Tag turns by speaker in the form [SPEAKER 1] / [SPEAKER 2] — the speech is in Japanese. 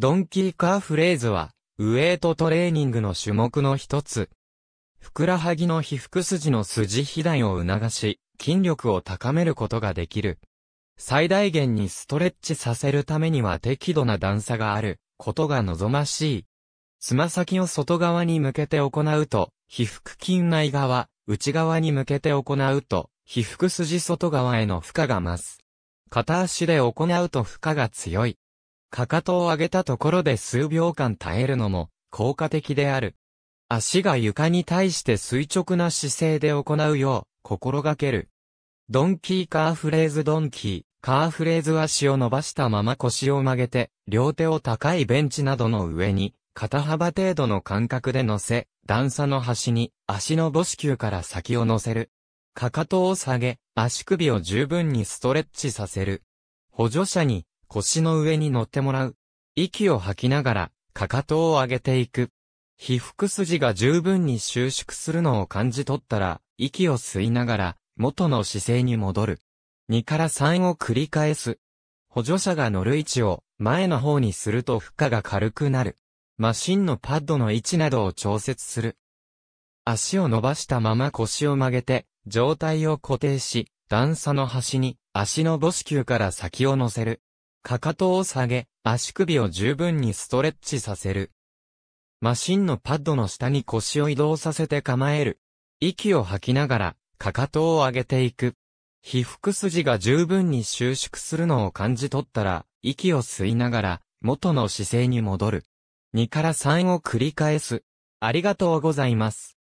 [SPEAKER 1] ドンキーカーフレーズは、ウエイトト
[SPEAKER 2] レーニングの種目の一つ。ふくらはぎの皮腹筋の筋肥大を促し、筋力を高めることができる。最大限にストレッチさせるためには適度な段差があることが望ましい。つま先を外側に向けて行うと、皮腹筋内側、内側に向けて行うと、皮腹筋外側への負荷が増す。片足で行うと負荷が強い。かかとを上げたところで数秒間耐えるのも効果的である。足が床に対して垂直な姿勢で行うよう心がける。ドンキーカーフレーズドンキー、カーフレーズ足を伸ばしたまま腰を曲げて、両手を高いベンチなどの上に、肩幅程度の間隔で乗せ、段差の端に足の母子球から先を乗せる。かかとを下げ、足首を十分にストレッチさせる。補助者に腰の上に乗ってもらう。息を吐きながら、かかとを上げていく。皮腹筋が十分に収縮するのを感じ取ったら、息を吸いながら、元の姿勢に戻る。2から3を繰り返す。補助者が乗る位置を前の方にすると負荷が軽くなる。マシンのパッドの位置などを調節する。足を伸ばしたまま腰を曲げて、上体を固定し、段差の端に足の母子球から先を乗せる。かかとを下げ、足首を十分にストレッチさせる。マシンのパッドの下に腰を移動させて構える。息を吐きながら、かかとを上げていく。皮腹筋が十分に収縮するのを感じ取ったら、息を吸いながら、元の姿勢に戻る。2から3を繰り返
[SPEAKER 1] す。ありがとうございます。